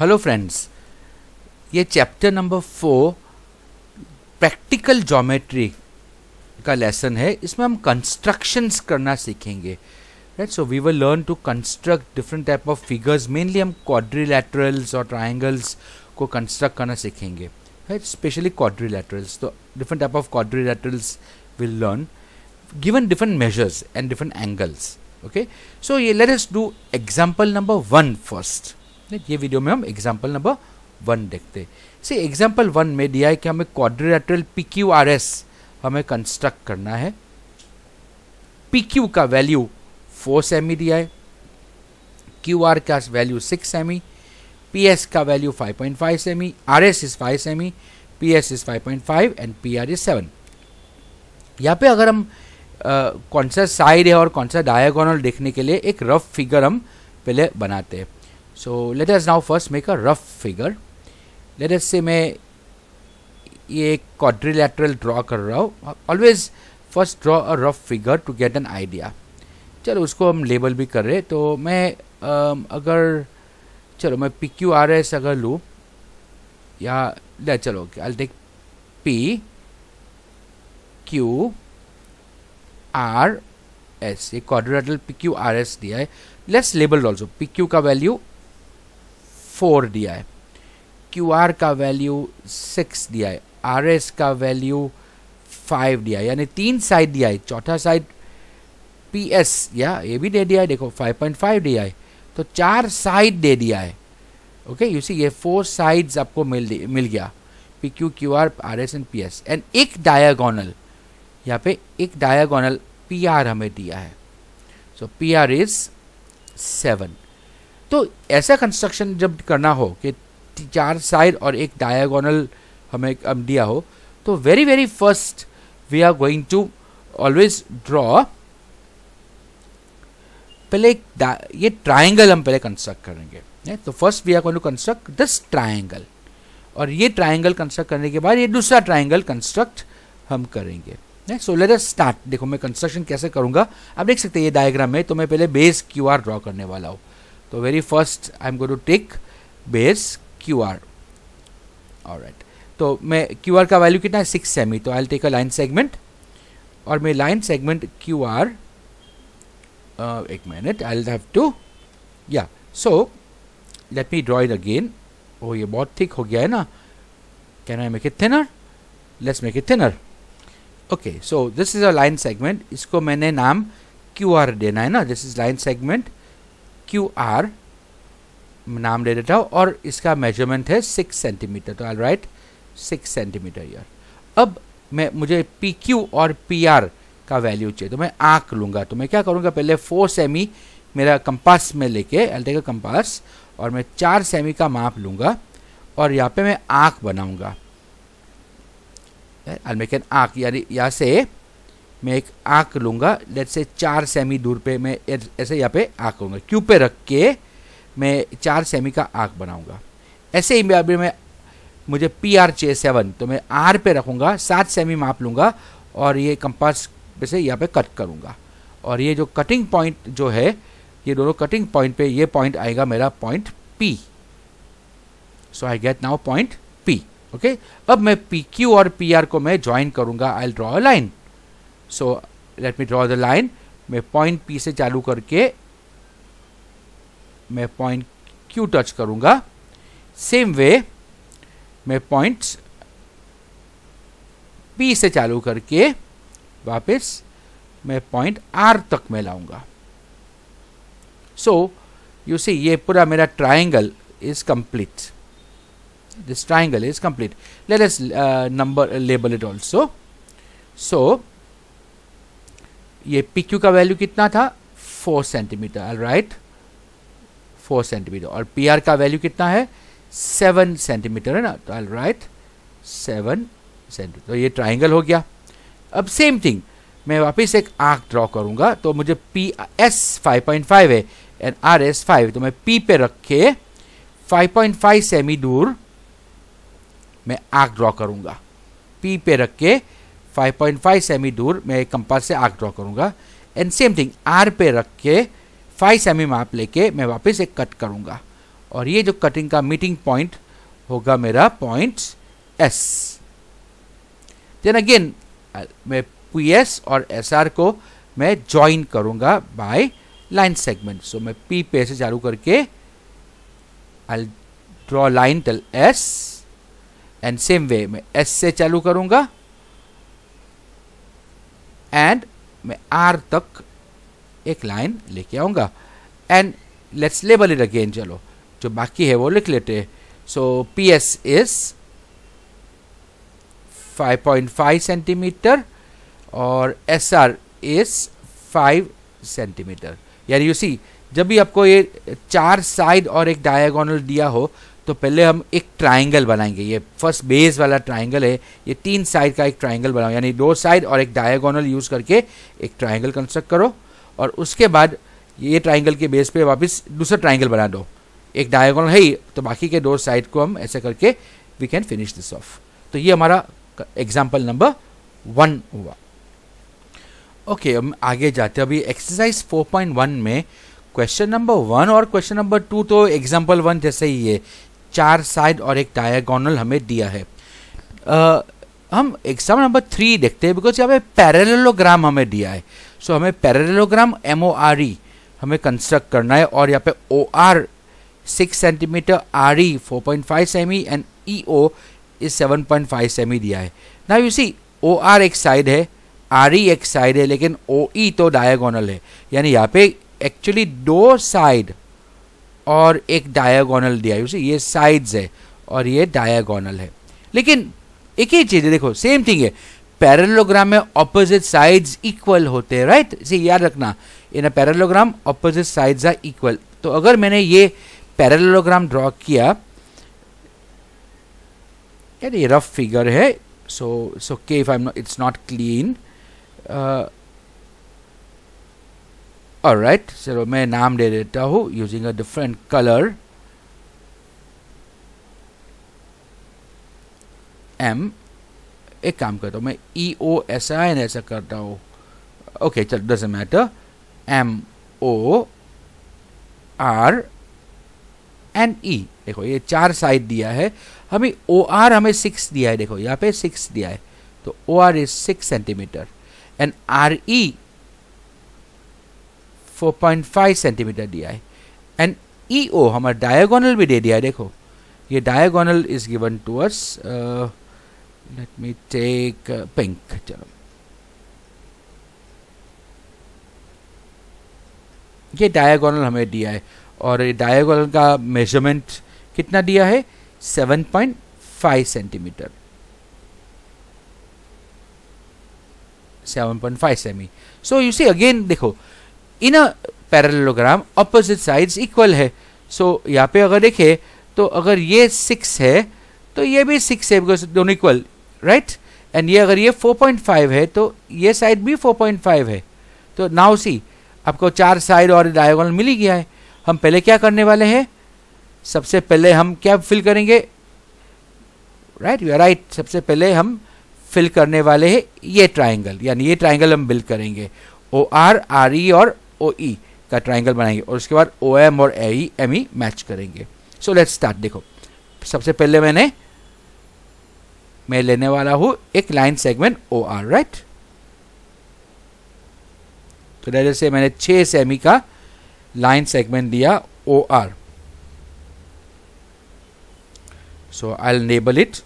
Hello friends ये chapter number four practical geometry का lesson है इसमें हम कंस्ट्रक्शंस करना सीखेंगे right so we will learn to construct different type of figures mainly हम क्वाड्रीलेटरल्स और ट्राइंगल्स को कंस्ट्रक्ट करना सीखेंगे राइट स्पेशली क्वाड्रीलेटरल्स तो different type of quadrilaterals will learn given different measures and different angles okay so ये let's do example number one first ये video में हम एग्जाम्पल नंबर वन देखते सी एग्जाम्पल वन में दिया है कि हमें quadrilateral P Q R S हमें कंस्ट्रक्ट करना है पी क्यू का वैल्यू फोर सेमी दिया है क्यू आर का value six semi P S का value five point five semi R S is five semi P S is five point five and P R is seven यहाँ पे अगर हम कौन सा साइड है और कौन सा डायगोनल देखने के लिए एक रफ फिगर हम पहले बनाते हैं so let's now first make a rough figure let's say मैं ये एक क्वाड्रिलेटरल ड्रॉ कर रहा हूँ always first draw a rough figure to get an idea चलो उसको हम लेबल भी कर रहे तो मैं uh, अगर चलो मैं पी क्यू आर एस अगर लूँ या ले चलो I take P Q R S ये quadrilateral P Q R S दिया है let's label also P Q का वैल्यू फोर दिया है क्यू आर का वैल्यू सिक्स दिया है आर एस का वैल्यू फाइव दिया है यानी तीन साइड दिया है चौथा साइड पी एस या ये भी दे दिया है देखो फाइव पॉइंट फाइव दिया है तो चार साइड दे दिया है ओके यू सी ये फोर साइड्स आपको मिल मिल गया P Q Q R R S and P S and एक डायागोनल यहाँ पे एक डायागोनल पी आर हमें दिया है so P R is seven तो ऐसा कंस्ट्रक्शन जब करना हो कि चार साइड और एक डायगोनल हमें दिया हो तो very very first we are going to always draw पहले एक ये ट्राइंगल हम पहले कंस्ट्रक्ट करेंगे तो first we are going to construct this triangle और ये ट्राइंगल कंस्ट्रक्ट करने के बाद ये दूसरा ट्राइंगल कंस्ट्रक्ट हम करेंगे सो लेट अस स्टार्ट देखो मैं कंस्ट्रक्शन कैसे करूंगा आप देख सकते हैं ये डायग्राम में तो मैं पहले बेस क्यू आर ड्रॉ करने वाला हूँ तो very first I am going to take base Q R और तो मैं क्यू आर का वैल्यू कितना है सिक्स सेमी तो I take a line segment और मैं लाइन सेगमेंट क्यू आर एक मिनट आई हैव टू या so let me draw it again ओ ये बहुत थिक हो गया है ना can I make it thinner let's make it thinner okay so this is a line segment इसको मैंने नाम क्यू आर देना है ना this is line segment Q R नाम ले देता हूँ और इसका मेजरमेंट है सिक्स सेंटीमीटर तो I write six centimetre here अब मैं मुझे पी क्यू और पी आर का वैल्यू चाहिए तो मैं आँख लूँगा तो मैं क्या करूँगा पहले फोर सेमी मेरा कंपास में लेके अल्टेगा कंपास और मैं चार सेमी का माप लूँगा और यहाँ पे मैं आँख बनाऊँगा आँख यानी यहाँ से मैं एक आँख लूँगा लेट से चार सेमी दूर पे मैं ऐसे यहाँ पे आँख लूँगा क्यू पे रख के मैं चार सेमी का आँख बनाऊँगा ऐसे ही मैं अभी मैं मुझे पी आर चे सेवन तो मैं आर पे रखूँगा सात सेमी माप लूँगा और ये कंपास पे से यहाँ पे कट करूँगा और ये जो कटिंग पॉइंट जो है ये दोनों कटिंग पॉइंट पे ये पॉइंट आएगा मेरा point P so I get now point P okay अब मैं पी क्यू और पी आर को मैं ज्वाइन करूँगा I draw a line so let me draw the line मैं पॉइंट पी से चालू करके मैं पॉइंट क्यू टच करूंगा सेम वे मैं पॉइंट्स पी से चालू करके वापस मैं पॉइंट आर तक में लाऊंगा सो यू सी ये पूरा मेरा triangle is complete this triangle is complete let's number label it also so ये पी क्यू का वैल्यू कितना था four centimetre right four centimetre और पी आर का वैल्यू कितना है सेवन सेंटीमीटर है ना तो आई राइट सेवन सेंटीमीटर तो ये ट्राइंगल हो गया अब सेम थिंग मैं वापस एक आंख ड्रॉ करूंगा तो मुझे P S five point five है एंड आर एस फाइव तो मैं पी पे रख के फाइव पॉइंट फाइव सेमी दूर मैं आंख ड्रॉ करूंगा पी पे रख के 5.5 सेमी दूर मैं एक कंपास से आर्क ड्रॉ करूँगा एंड सेम थिंग आर पे रख के 5 सेमी माप लेके मैं वापस एक कट करूँगा और ये जो कटिंग का मीटिंग पॉइंट होगा मेरा पॉइंट एस देन अगेन मैं पी एस और एस आर को मैं ज्वाइन करूँगा बाय लाइन सेगमेंट सो मैं पी पे से चालू करके I draw line till S and same way मैं एस से चालू करूँगा एंड मैं आर तक एक लाइन लेके आऊँगा and let's label it again चलो जो बाकी है वो लिख लेते हैं so P S is 5.5 centimetre और एस आर इज 5 सेंटीमीटर यानी यू सी जब भी आपको ये चार साइड और एक डायगोनल दिया हो तो पहले हम एक ट्राइंगल बनाएंगे ये फर्स्ट बेस वाला ट्राइंगल है ये तीन साइड का एक ट्राइंगल बनाओ यानी दो साइड और एक डायगोनल यूज करके एक ट्राइंगल कंस्ट्रक्ट करो और उसके बाद ये ट्राइंगल के बेस पे वापस दूसरा ट्राइंगल बना दो एक डायगोनल है ही तो बाकी के दो साइड को हम ऐसे करके we can finish this off तो ये हमारा एग्जाम्पल नंबर वन हुआ ओके हम आगे जाते हैं अभी एक्सरसाइज 4.1 में क्वेश्चन नंबर वन और क्वेश्चन नंबर टू तो एग्जाम्पल वन जैसे ही है चार साइड और एक डायगोनल हमें दिया है आ, हम एग्जाम नंबर थ्री देखते हैं बिकॉज यहाँ पे पैरेललोग्राम हमें दिया है सो so, हमें parallelogram M O R E हमें कंस्ट्रक्ट करना है और यहाँ पे O R six centimetre R E four point five cm and E O is seven point five cm दिया है ना यू सी ओ आर एक साइड है आर ई e एक साइड है लेकिन ओ ई e तो डायगोनल है यानी यहाँ पे एक्चुअली दो साइड और एक डायागोनल दिया है उसे ये साइड्स है और ये डायागोनल है लेकिन एक ही चीज़ है देखो सेम थिंग है पैरेलोग्राम में ऑपोजिट साइड्स इक्वल होते हैं राइट इसे याद रखना in a parallelogram opposite sides are equal तो अगर मैंने ये पैरेलोग्राम ड्रॉ किया यार ये रफ फिगर है so it's okay if I am it's not clean alright चलो मैं नाम दे देता हूँ using a different colour M एक काम करता हूँ मैं ई ओ ऐसा एन ऐसा करता हूँ ओके चलो does matter M O R N E देखो ये चार साइड दिया है हमें ओ आर हमें सिक्स दिया है देखो यहाँ पे सिक्स दिया है तो O R is six centimetre and R E 4.5 centimetre दिया है एंड ई ओ हमारा डायगोनल भी दे दिया है देखो ये diagonal is given to us let me take pink चलो ये डायगोनल हमें दिया है और ये डायगोनल का मेजरमेंट कितना दिया है 7.5 centimetre 7.5 cm so you see again देखो in a parallelogram opposite sides equal है सो so, यहाँ पे अगर देखें तो अगर ये सिक्स है तो ये भी सिक्स है बिकॉज दोनों इक्वल राइट एंड ये अगर ये फोर पॉइंट फाइव है तो ये साइड भी फोर पॉइंट फाइव है तो नाउ सी आपको चार साइड और डायगोनल मिल ही गया है हम पहले क्या करने वाले हैं सबसे पहले हम क्या फिल करेंगे राइट यू राइट सबसे पहले हम फिल करने वाले हैं ये ट्राइंगल यानी ये ट्राइंगल हम बिल्ड करेंगे ओ आर आर ई और ओ ई e का ट्राइंगल बनाएंगे और उसके बाद ओ एम और ए ई एम ई मैच करेंगे सो लेट्स स्टार्ट देखो सबसे पहले मैंने मैं लेने वाला हूं एक line segment O R right तो जैसे मैंने छः सेमी का लाइन सेगमेंट दिया O R so I'll label it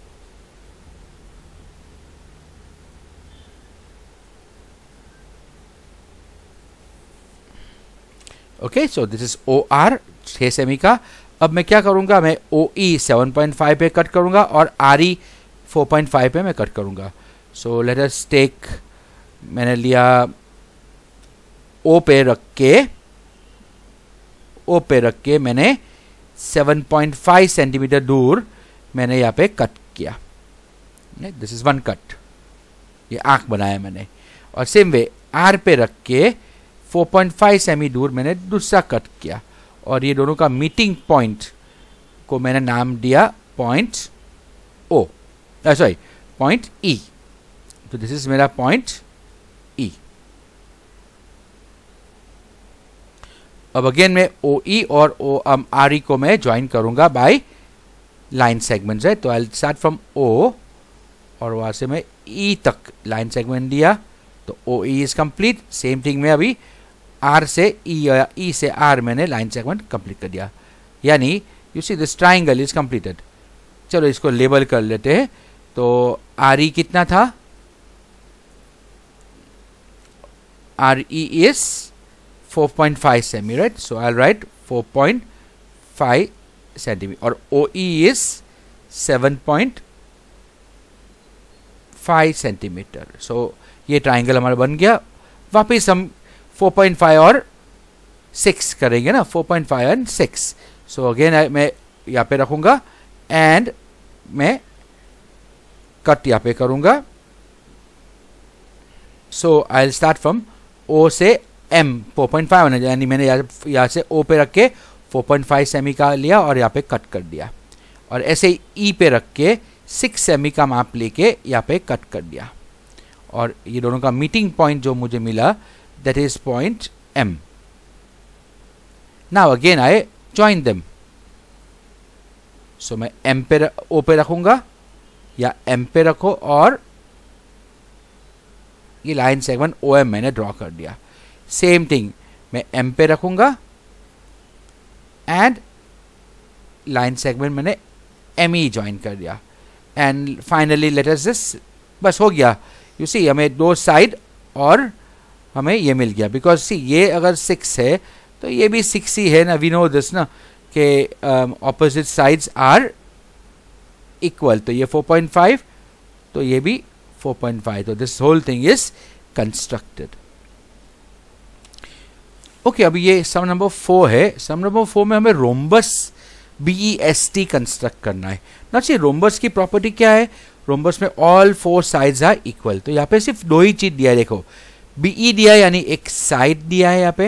okay so this is O R छः सेमी का अब मैं क्या करूँगा मैं O E seven point five पे कट करूँगा और R E four point five पे मैं कट करूँगा सो लेट अस टेक मैंने लिया ओ पे रख के ओ पे रख के मैंने सेवन पॉइंट फाइव सेंटीमीटर दूर मैंने यहाँ पे कट किया दिस इज वन कट ये आँख बनाया मैंने और सेम वे आर पे रख के 4.5 सेमी दूर मैंने दूसरा कट किया और ये दोनों का मीटिंग पॉइंट को मैंने नाम दिया point O sorry point E तो दिस इज मेरा पॉइंट ई e. अब अगेन मैं ओ ई e और ओ एम आर ई को मैं ज्वाइन करूंगा बाय लाइन सेगमेंट है तो आई स्टार्ट फ्रॉम ओ और वहां से मैं ई e तक लाइन सेगमेंट दिया तो O E is complete same thing मैं अभी आर से ई ई से आर मैंने लाइन सेगमेंट कंप्लीट कर दिया यानी you see this triangle is completed चलो इसको लेबल कर लेते हैं तो आर ई कितना था R E is 4.5 cm right so I write four point five centimetre और O E is five centimetre so ये ट्राइंगल हमारा बन गया वापिस हम 4.5 और 6 करेंगे ना 4.5 एंड सिक्स सो अगेन मैं यहाँ पे रखूंगा एंड मैं कट यहाँ पे करूंगा सो आई स्टार्ट फ्रॉम ओ से एम 4.5 पॉइंट फाइव यानी मैंने यहाँ से ओ पे रख के 4.5 सेमी का लिया और यहाँ पे कट कर दिया और ऐसे ई e पे रख के 6 सेमी का माप लेके यहाँ पे कट कर दिया और ये दोनों का मीटिंग पॉइंट जो मुझे मिला that is point M. Now again I join them. So so, मैं एम पे ओ पे रखूंगा या एम पे रखो और ये लाइन सेगमेंट ओ एम मैंने ड्रॉ कर दिया सेम थिंग मैं एम पे रखूंगा एंड लाइन सेगमेंट मैंने एम ई ज्वाइन कर दिया एंड फाइनली लेटर्स दिस बस हो गया यू सी हमें दो साइड और हमें ये मिल गया बिकॉज सी ये अगर सिक्स है तो ये भी सिक्स ही है ना वी नो दिस ना कि ऑपोजिट साइड्स आर इक्वल तो ये 4.5 तो ये भी 4.5 तो this whole thing is constructed okay अब ये सम नंबर फोर है सम नंबर फोर में हमें rhombus B E S T construct करना है ना सी रोम्बस की प्रॉपर्टी क्या है रोम्बस में all four sides are equal तो यहाँ पे सिर्फ दो ही चीज दिया है देखो बी ई e दिया है यानी एक साइड दिया है यहाँ पे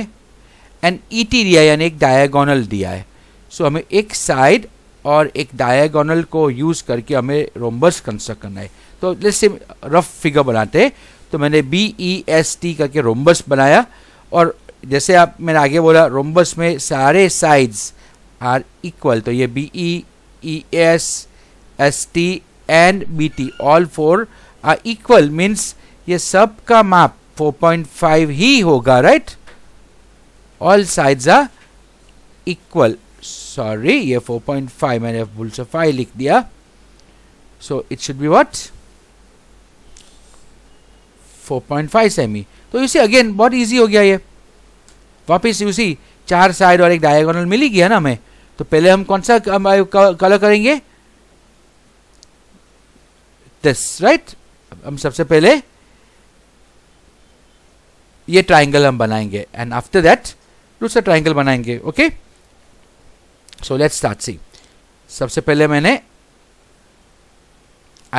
एंड ई टी दिया है यानी एक डायगोनल दिया है सो so, हमें एक साइड और एक डायगोनल को यूज़ करके हमें रोम्बस कंस्ट्रक्ट करना है तो जैसे रफ फिगर बनाते हैं तो मैंने बी ई एस टी करके रोम्बस बनाया और जैसे आप मैंने आगे बोला रोम्बस में सारे साइड्स आर इक्वल तो ये B E E S S T and B T all four are equal means ये सब का माप 4.5 ही होगा right all sides are equal sorry ये 4.5 मैंने भूल से फाइव लिख दिया so it should be what 4.5 cm तो इसे अगेन बहुत इजी हो गया ये वापस उसी चार साइड और एक डायगोनल मिल ही गया ना हमें तो पहले हम कौन सा कलर करेंगे दिस राइट right? हम सबसे पहले ये ट्राइंगल हम बनाएंगे एंड आफ्टर दैट दूसरा ट्राइंगल बनाएंगे okay so let start see सबसे पहले मैंने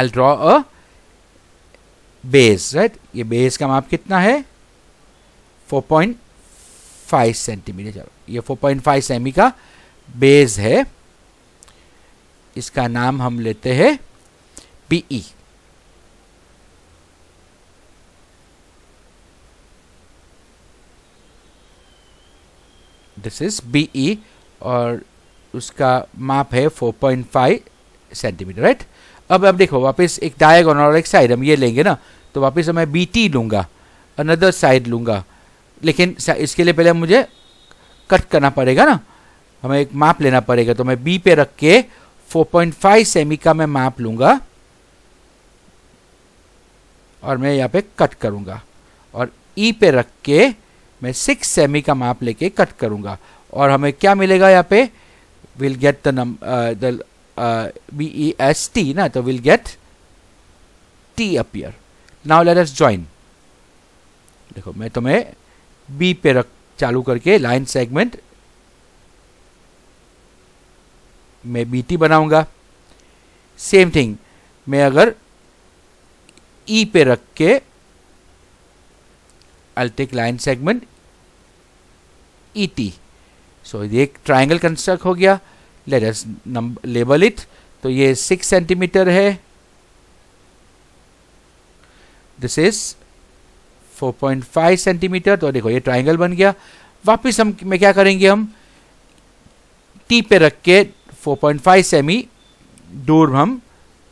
I draw a base right ये बेस का माप कितना है 4.5 सेंटीमीटर ये 4.5 सेमी का बेस है इसका नाम हम लेते हैं पीई दिस इज बी ई और उसका माप है 4.5 सेंटीमीटर राइट अब अब देखो वापस एक डायगोनल और एक साइड हम ये लेंगे ना तो वापस मैं बी टी लूँगा अनदर साइड लूँगा लेकिन इसके लिए पहले मुझे कट करना पड़ेगा ना हमें एक माप लेना पड़ेगा तो मैं बी पे रख के 4.5 सेमी का मैं माप लूँगा और मैं यहाँ पे कट करूँगा और ई e पे रख के मैं सिक्स सेमी का माप लेके कट करूंगा और हमें क्या मिलेगा यहाँ पे will get the name the B E S T ना तो will get T appear now let us join देखो मैं तुम्हें बी पे रख चालू करके लाइन सेगमेंट मैं बी टी बनाऊंगा सेम थिंग मैं अगर ई e पे रख के I'll take line segment ET. So ये एक triangle construct हो गया let us label it. तो ये सिक्स सेंटीमीटर है दिस इज 4.5 सेंटीमीटर तो देखो ये ट्राइंगल बन गया वापिस हम में क्या करेंगे हम टी पे रख के 4.5 सेमी दूर हम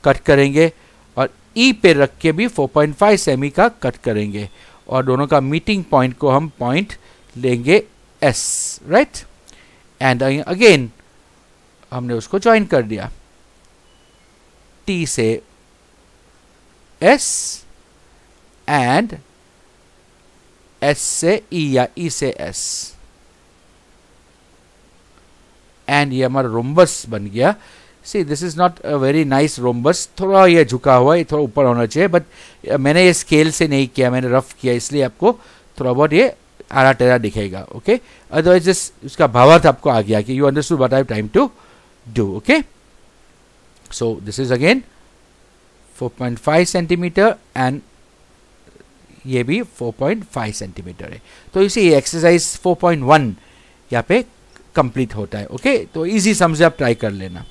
कट करेंगे और ई e पे रख के भी 4.5 सेमी का कट करेंगे और दोनों का मीटिंग पॉइंट को हम पॉइंट लेंगे एस राइट एंड अगेन हमने उसको ज्वाइन कर दिया टी से एस एंड एस से ई e या ई e से एस एंड ये हमारा रोम्बस बन गया see this is not a very nice rhombus थोड़ा ये झुका हुआ है थोड़ा ऊपर होना चाहिए बट uh, मैंने ये स्केल से नहीं किया मैंने रफ किया इसलिए आपको थोड़ा बहुत ये आरा टेरा दिखेगा ओके अदरवाइज जिस उसका भावार्थ आपको आ गया कि you understood but I time to do okay so this is again 4.5 centimetre and ये भी 4.5 सेंटीमीटर है तो इसी एक्सरसाइज 4.1 यहाँ पे कंप्लीट होता है ओके तो इजी समझे आप ट्राई कर लेना